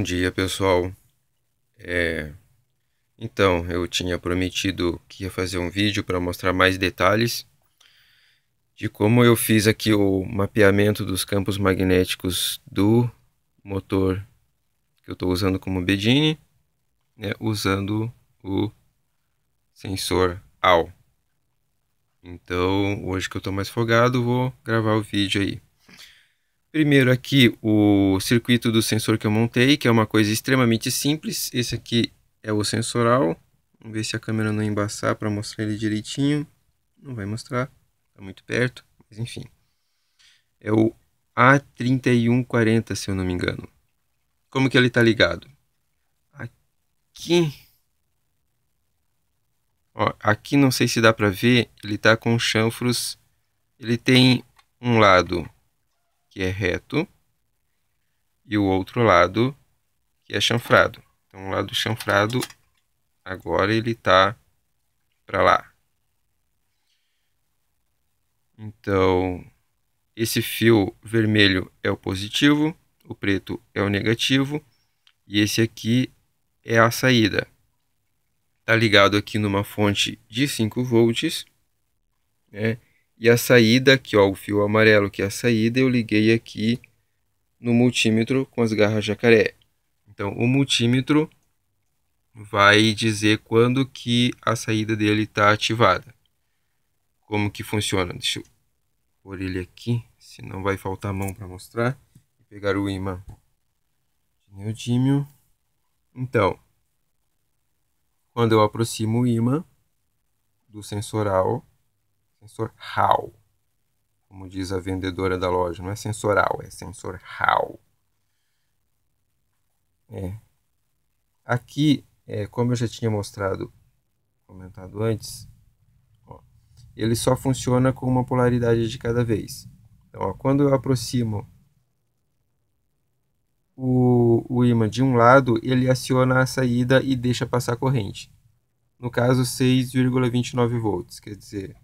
Bom dia, pessoal. É... Então, eu tinha prometido que ia fazer um vídeo para mostrar mais detalhes de como eu fiz aqui o mapeamento dos campos magnéticos do motor que eu estou usando como Bedini, né, usando o sensor AL. Então, hoje que eu estou mais folgado, vou gravar o vídeo aí. Primeiro aqui o circuito do sensor que eu montei, que é uma coisa extremamente simples. Esse aqui é o sensoral. Vamos ver se a câmera não embaçar para mostrar ele direitinho. Não vai mostrar, está muito perto, mas enfim. É o A3140, se eu não me engano. Como que ele está ligado? Aqui. Ó, aqui não sei se dá para ver, ele está com chanfros. Ele tem um lado que é reto, e o outro lado, que é chanfrado. Então, o lado chanfrado, agora ele está para lá. Então, esse fio vermelho é o positivo, o preto é o negativo, e esse aqui é a saída. Está ligado aqui numa fonte de 5 volts, né? E a saída aqui, ó, o fio amarelo que é a saída, eu liguei aqui no multímetro com as garras jacaré. Então, o multímetro vai dizer quando que a saída dele está ativada. Como que funciona? Deixa eu pôr ele aqui, senão vai faltar mão para mostrar. Vou pegar o imã de neodímio. Então, quando eu aproximo o imã do sensoral, Sensor HAL. Como diz a vendedora da loja, não é sensoral, é sensor HAL. É. Aqui, é, como eu já tinha mostrado, comentado antes, ó, ele só funciona com uma polaridade de cada vez. Então, ó, quando eu aproximo o, o ímã de um lado, ele aciona a saída e deixa passar a corrente. No caso, 6,29 volts, quer dizer,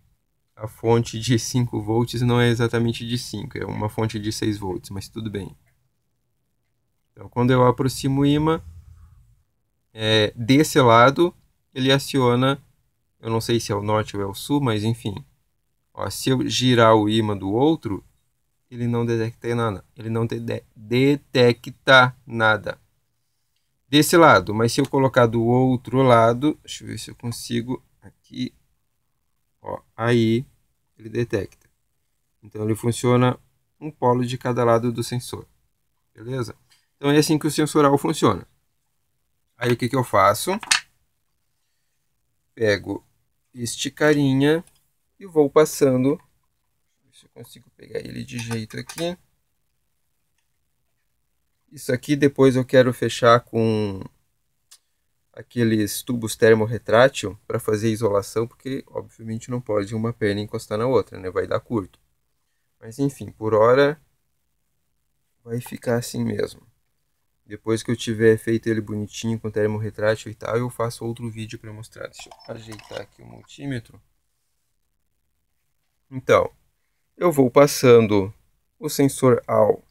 a fonte de 5 volts não é exatamente de 5, é uma fonte de 6 volts, mas tudo bem. Então, quando eu aproximo o imã, é, desse lado, ele aciona, eu não sei se é o norte ou é o sul, mas enfim. Ó, se eu girar o imã do outro, ele não detecta nada. Ele não de detecta nada. Desse lado, mas se eu colocar do outro lado, deixa eu ver se eu consigo aqui Ó, aí ele detecta. Então ele funciona um polo de cada lado do sensor. Beleza? Então é assim que o sensoral funciona. Aí o que, que eu faço? Pego este carinha e vou passando. Deixa eu consigo pegar ele de jeito aqui. Isso aqui depois eu quero fechar com aqueles tubos termorretrátil para fazer isolação, porque obviamente não pode uma perna encostar na outra, né? Vai dar curto. Mas enfim, por hora vai ficar assim mesmo. Depois que eu tiver feito ele bonitinho com termorretrátil e tal, eu faço outro vídeo para mostrar. Deixa eu ajeitar aqui o multímetro. Então, eu vou passando o sensor ao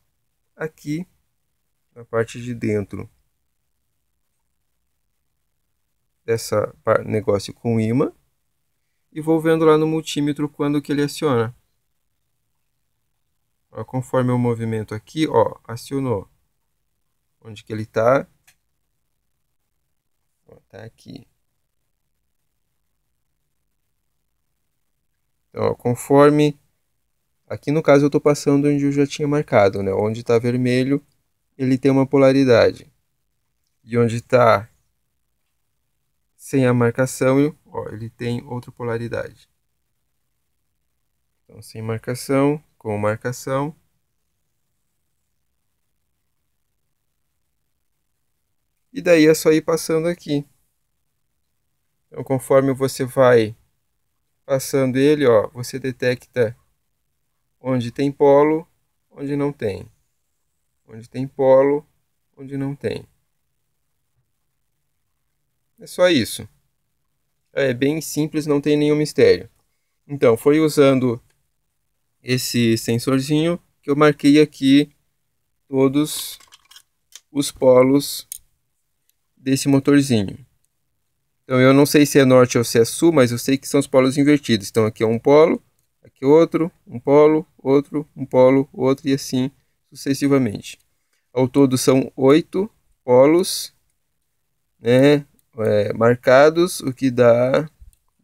aqui na parte de dentro dessa negócio com imã e vou vendo lá no multímetro quando que ele aciona. Ó, conforme o movimento aqui, ó, acionou. Onde que ele está? Está aqui. Então, ó, conforme... Aqui no caso eu estou passando onde eu já tinha marcado, né? Onde está vermelho, ele tem uma polaridade. E onde está sem a marcação, ó, ele tem outra polaridade. Então, sem marcação, com marcação. E daí é só ir passando aqui. Então, conforme você vai passando ele, ó, você detecta onde tem polo, onde não tem. Onde tem polo, onde não tem. É só isso. É bem simples, não tem nenhum mistério. Então, foi usando esse sensorzinho que eu marquei aqui todos os polos desse motorzinho. Então eu não sei se é norte ou se é sul, mas eu sei que são os polos invertidos. Então aqui é um polo, aqui é outro, um polo, outro, um polo, outro e assim sucessivamente. Ao todo são oito polos, né? é, marcados, o que dá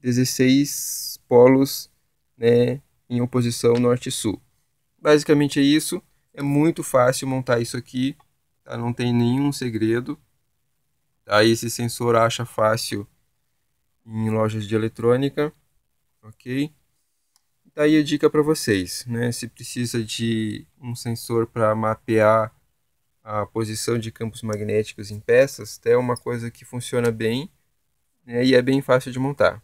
16 polos né, em oposição norte-sul. Basicamente é isso. É muito fácil montar isso aqui, tá? não tem nenhum segredo. Tá? Esse sensor acha fácil em lojas de eletrônica, ok? Daí tá a dica para vocês, né? Se precisa de um sensor para mapear a posição de campos magnéticos em peças é uma coisa que funciona bem né, e é bem fácil de montar.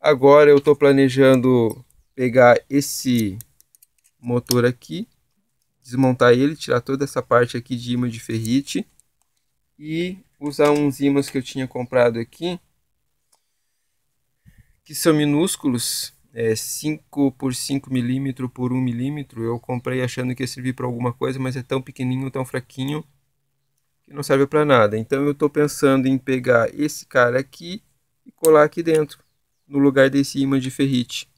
Agora eu estou planejando pegar esse motor aqui, desmontar ele, tirar toda essa parte aqui de imã de ferrite e usar uns ímãs que eu tinha comprado aqui, que são minúsculos, é, 5 por 5 milímetro por 1 milímetro. Eu comprei achando que ia servir para alguma coisa, mas é tão pequenininho, tão fraquinho, que não serve para nada. Então eu estou pensando em pegar esse cara aqui e colar aqui dentro, no lugar desse imã de ferrite.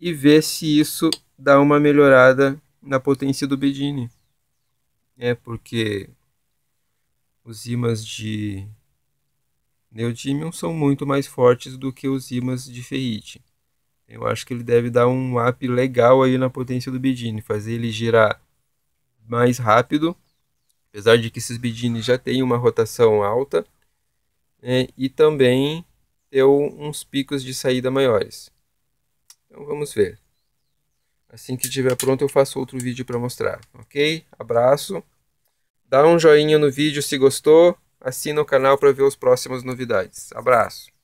E ver se isso dá uma melhorada na potência do Bedini. É porque os ímãs de neodímio são muito mais fortes do que os ímãs de ferrite. Eu acho que ele deve dar um up legal aí na potência do Bidini, fazer ele girar mais rápido, apesar de que esses Bidini já têm uma rotação alta, né, e também ter uns picos de saída maiores. Então vamos ver. Assim que estiver pronto eu faço outro vídeo para mostrar, ok? Abraço. Dá um joinha no vídeo se gostou, assina o canal para ver as próximas novidades. Abraço.